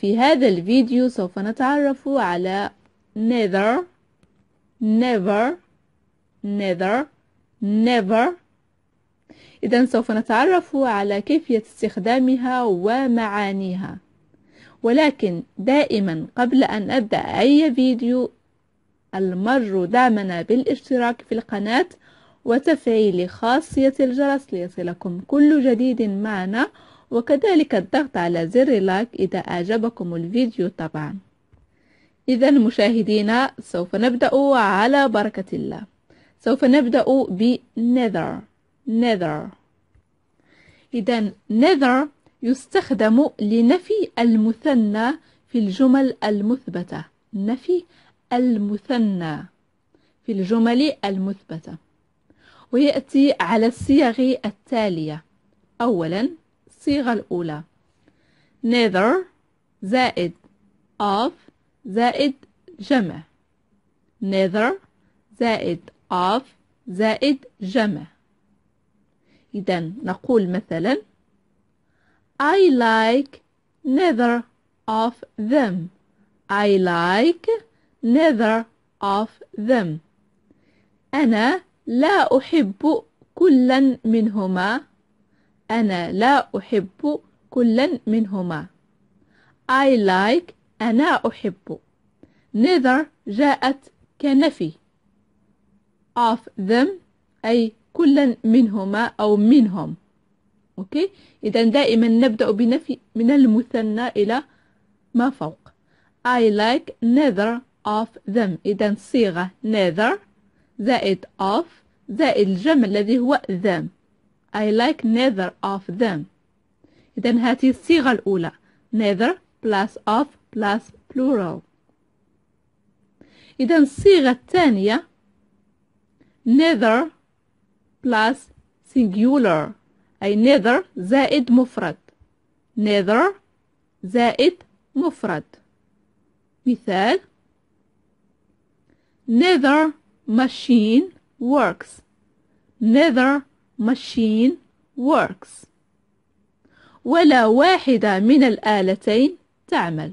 في هذا الفيديو سوف نتعرف على نيذر نيفر نيذر نيفر إذا سوف نتعرف على كيفية استخدامها ومعانيها ولكن دائما قبل أن أبدأ أي فيديو المر دعمنا بالاشتراك في القناة وتفعيل خاصية الجرس ليصلكم كل جديد معنا وكذلك الضغط على زر لايك إذا أعجبكم الفيديو طبعا إذا مشاهدينا سوف نبدأ على بركة الله سوف نبدأ ب نذر نذر إذا نذر يستخدم لنفي المثنى في الجمل المثبتة نفي المثنى في الجمل المثبتة ويأتي على الصيغ التالية أولاً الصيغة الأولى neither زائد of زائد جمع neither زائد of زائد جمع إذا نقول مثلا I like neither of them I like neither of them أنا لا أحب كلا منهما أنا لا أحب كلا منهما I like أنا أحب neither جاءت كنفي of them أي كلا منهما أو منهم أوكي إذا دائما نبدأ بنفي من المثنى إلى ما فوق I like neither of them إذا صيغة neither زائد of زائد الجمع الذي هو them I like neither of them إذن هاتي الصيغة الأولى neither plus of plus plural إذن الصيغة الثانية neither plus singular أي neither زائد مفرد neither زائد مفرد مثال neither machine works neither machine works ولا واحدة من الآلتين تعمل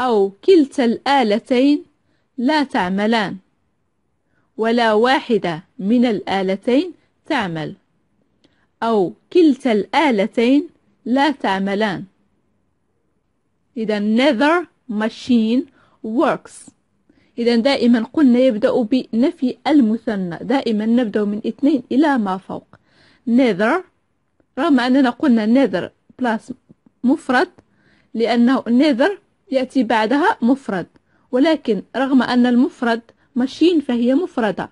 أو كلتا الآلتين لا تعملان ولا واحدة من الآلتين تعمل أو كلتا الآلتين لا تعملان إذا neither machine works إذا دائما قلنا يبدأ بنفي المثنى دائما نبدأ من اثنين إلى ما فوق نذر رغم أننا قلنا نذر بلاس مفرد لأنه نذر يأتي بعدها مفرد ولكن رغم أن المفرد ماشين فهي مفردة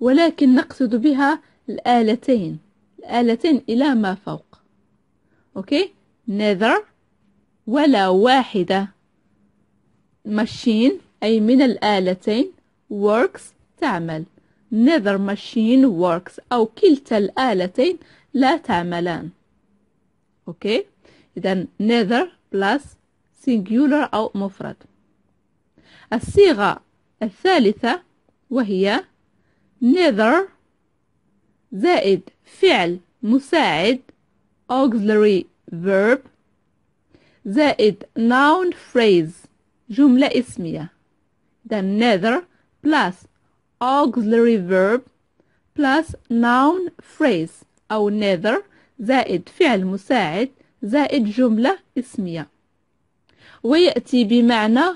ولكن نقصد بها الآلتين الآلتين إلى ما فوق أوكي نذر ولا واحدة ماشين أي من الآلتين works تعمل neither machine works أو كلتا الآلتين لا تعملان أوكي إذا neither plus singular أو مفرد الصيغة الثالثة وهي neither زائد فعل مساعد auxiliary verb زائد noun phrase جملة اسمية the nether plus auxiliary verb plus noun phrase أو nether زائد فعل مساعد زائد جملة اسمية ويأتي بمعنى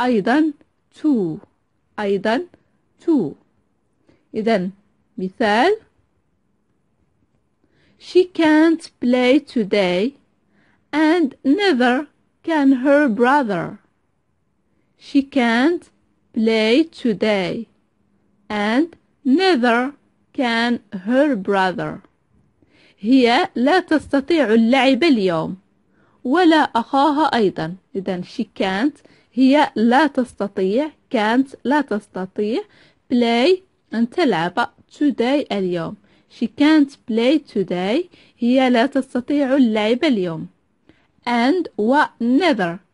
أيضا to أيضا to إذا مثال She can't play today and neither can her brother. She can't play today and neither can her brother هي لا تستطيع اللعب اليوم ولا أخاها أيضا إذا she can't هي لا تستطيع can't لا تستطيع play أن تلعب today اليوم she can't play today هي لا تستطيع اللعب اليوم and و neither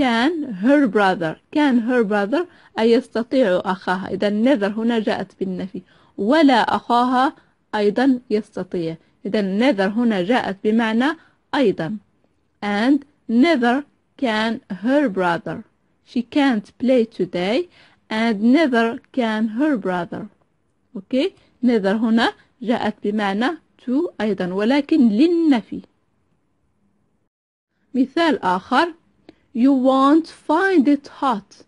كان her brother كان her brother أي يستطيع أخاها إذا نذر هنا جاءت بالنفي ولا أخاها أيضا يستطيع إذا نذر هنا جاءت بمعنى أيضا and never can her brother she can't play today and never can her brother okay never هنا جاءت بمعنى to أيضا ولكن للنفي مثال آخر You won't find it hot,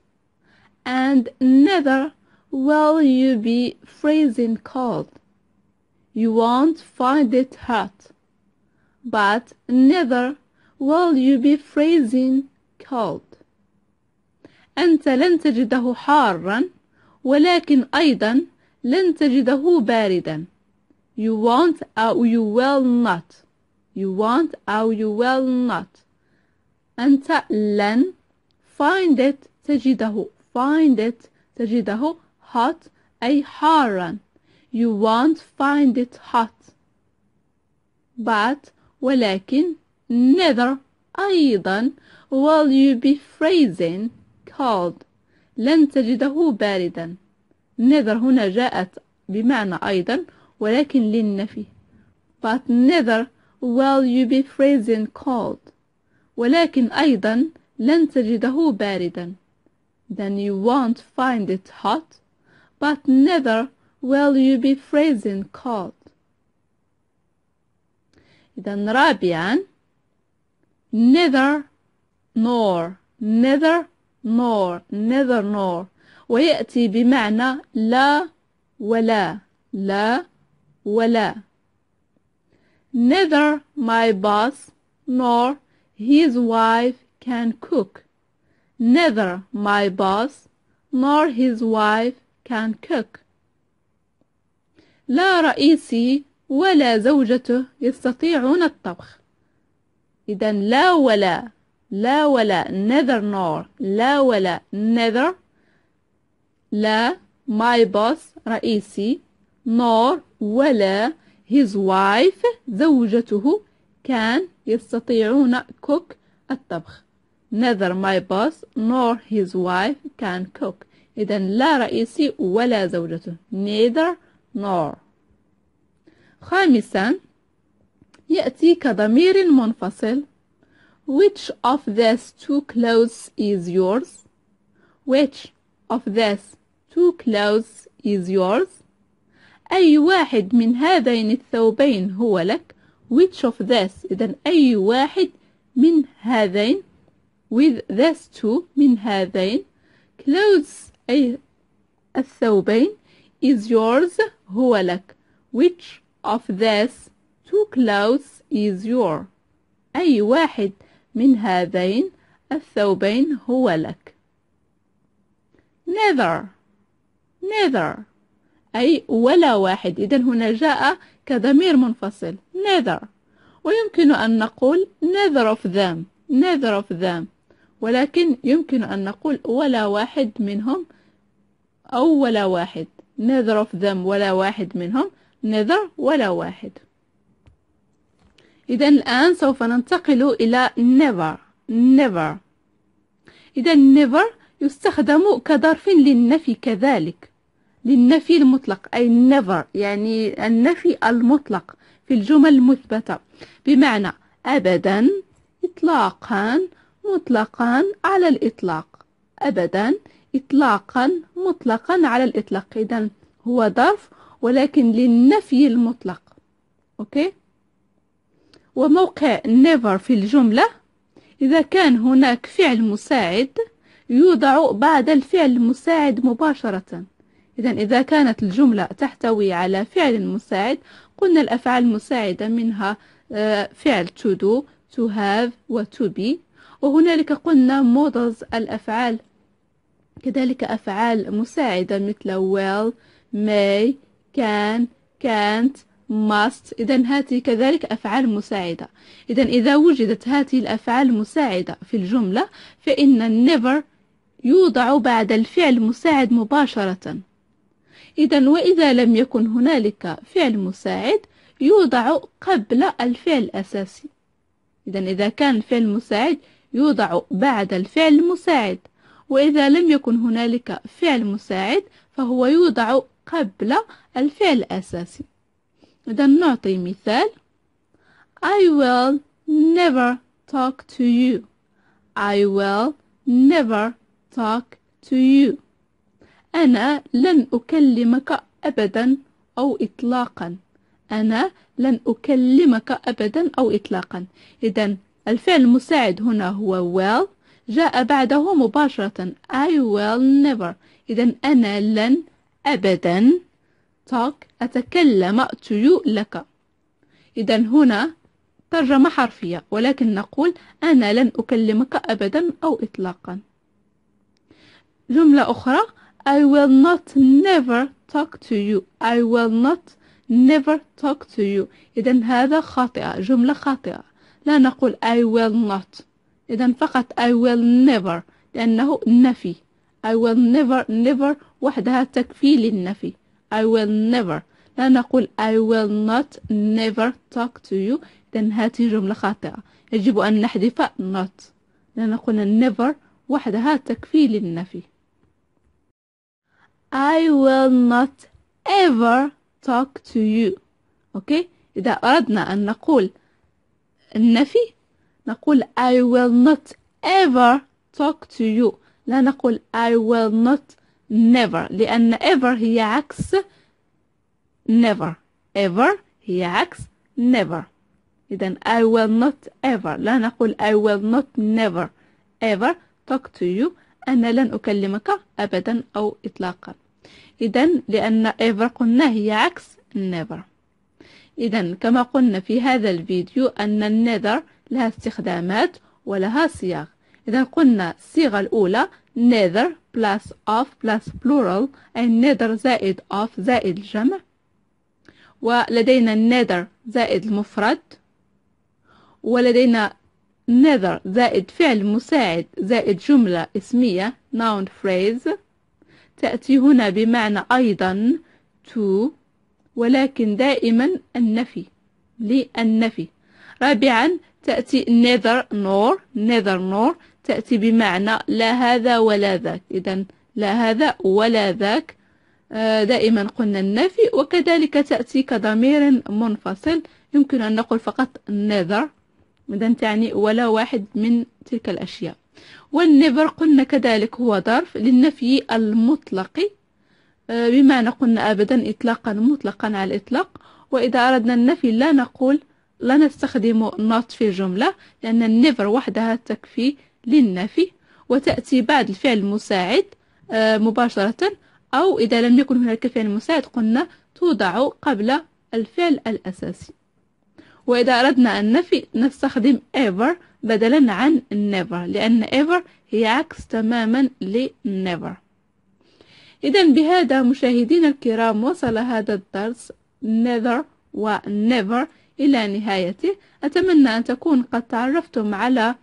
and neither will you be freezing cold. You won't find it hot, but neither will you be freezing cold. أنت لن تجده حارا ولكن أيضا لن تجده باردا. You won't or uh, you will not. You won't or uh, you will not. أنت لن find it تجده find it تجده hot أي حارا you won't find it hot but ولكن neither أيضا will you be freezing cold لن تجده باردا neither هنا جاءت بمعنى أيضا ولكن للنفي but neither will you be freezing cold ولكن أيضا لن تجده باردا Then you won't find it hot but neither will you be freezing cold إذا رابعا neither nor neither nor neither nor ويأتي بمعنى لا ولا لا ولا neither my boss nor His wife can cook. Neither my boss nor his wife can cook. لا رئيسي ولا زوجته يستطيعون الطبخ إذا لا ولا لا ولا neither nor لا ولا neither لا my boss رئيسي nor ولا his wife زوجته كان يستطيعون كوك الطبخ neither my boss nor his wife can cook إذا لا رئيسي ولا زوجته neither nor خامسا يأتي كضمير منفصل Which of these two clothes is yours? Which of these two clothes is yours? أي واحد من هذين الثوبين هو لك؟ which of this إذا أي واحد من هذين with these two من هذين clothes أي الثوبين is yours هو لك which of this two clothes is your أي واحد من هذين الثوبين هو لك neither neither أي ولا واحد إذا هنا جاء كضمير منفصل neither ويمكن أن نقول neither of them neither of them ولكن يمكن أن نقول ولا واحد منهم أو ولا واحد neither of them ولا واحد منهم neither ولا واحد إذا الآن سوف ننتقل إلى never never إذا never يستخدم كظرف للنفي كذلك للنفي المطلق أي never يعني النفي المطلق في الجمل المثبتة بمعنى أبدا إطلاقا مطلقا على الإطلاق أبدا إطلاقا مطلقا على الإطلاق إذا هو ظرف ولكن للنفي المطلق أوكي وموقع never في الجملة إذا كان هناك فعل مساعد يوضع بعد الفعل المساعد مباشرة إذا إذا كانت الجملة تحتوي على فعل مساعد قلنا الأفعال المساعدة منها آه، فعل to do to have و to be وهنالك قلنا models الأفعال كذلك أفعال مساعدة مثل will may can can't must إذا هاتي كذلك أفعال مساعدة إذا إذا وجدت هاتي الأفعال المساعدة في الجملة فإن never يوضع بعد الفعل المساعد مباشرة إذا وإذا لم يكن هنالك فعل مساعد يوضع قبل الفعل الأساسي إذا إذا كان الفعل مساعد يوضع بعد الفعل المساعد وإذا لم يكن هنالك فعل مساعد فهو يوضع قبل الفعل الأساسي إذا نعطي مثال I will never talk to you I will never talk to you أنا لن أكلمك أبدا أو إطلاقا أنا لن أكلمك أبدا أو إطلاقا إذا الفعل المساعد هنا هو will جاء بعده مباشرة I will never إذا أنا لن أبدا talk أتكلم to you لك إذا هنا ترجمة حرفية ولكن نقول أنا لن أكلمك أبدا أو إطلاقا جملة أخرى I will not never talk to you I will not never talk to you إذن هذا خاطئة جملة خاطئة لا نقول I will not إذن فقط I will never لأنه نفي I will never never وحدها تكفي للنفي I will never لا نقول I will not never talk to you إذن هذه جملة خاطئة يجب أن نحذف not لا نقول never وحدها تكفي للنفي I will not ever talk to you أوكي إذا أردنا أن نقول النفي نقول I will not ever talk to you لا نقول I will not never لأن ever هي عكس never ever هي عكس never إذا I will not ever لا نقول I will not never ever talk to you أنا لن أكلمك أبدا أو إطلاقا إذا لأن ايفر قلنا هي عكس النذر إذا كما قلنا في هذا الفيديو أن النذر لها استخدامات ولها صياغ إذا قلنا الصيغة الأولى نذر بلس of بلس plural أي نذر زائد of زائد الجمع ولدينا النذر زائد المفرد ولدينا نذر زائد فعل مساعد زائد جملة اسمية noun phrase تأتي هنا بمعنى أيضا to ولكن دائما النفي للنفي رابعا تأتي neither nor neither nor تأتي بمعنى لا هذا ولا ذاك إذا لا هذا ولا ذاك آه، دائما قلنا النفي وكذلك تأتي كضمير منفصل يمكن أن نقول فقط neither إذا تعني ولا واحد من تلك الأشياء والنبر قلنا كذلك هو ظرف للنفي المطلق آه، بمعنى قلنا أبدا إطلاقا مطلقا على الإطلاق وإذا أردنا النفي لا نقول لا نستخدم نوت في الجملة لأن النفر وحدها تكفي للنفي وتأتي بعد الفعل المساعد آه، مباشرة أو إذا لم يكن هناك فعل مساعد قلنا توضع قبل الفعل الأساسي وإذا أردنا أن نفي نستخدم ever بدلا عن never لأن ever هي عكس تماما ل never إذا بهذا مشاهدينا الكرام وصل هذا الدرس never و never إلى نهايته أتمنى أن تكون قد تعرفتم على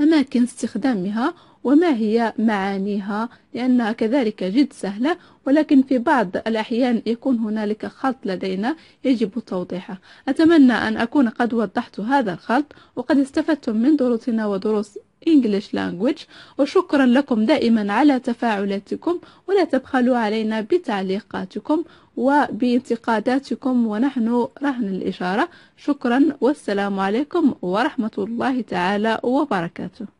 أماكن استخدامها وما هي معانيها لأنها كذلك جد سهلة ولكن في بعض الأحيان يكون هنالك خلط لدينا يجب توضيحه أتمنى أن أكون قد وضحت هذا الخلط وقد استفدتم من دروسنا ودروس English Language وشكرا لكم دائما على تفاعلاتكم ولا تبخلوا علينا بتعليقاتكم وبانتقاداتكم ونحن رهن الإشارة شكرا والسلام عليكم ورحمة الله تعالى وبركاته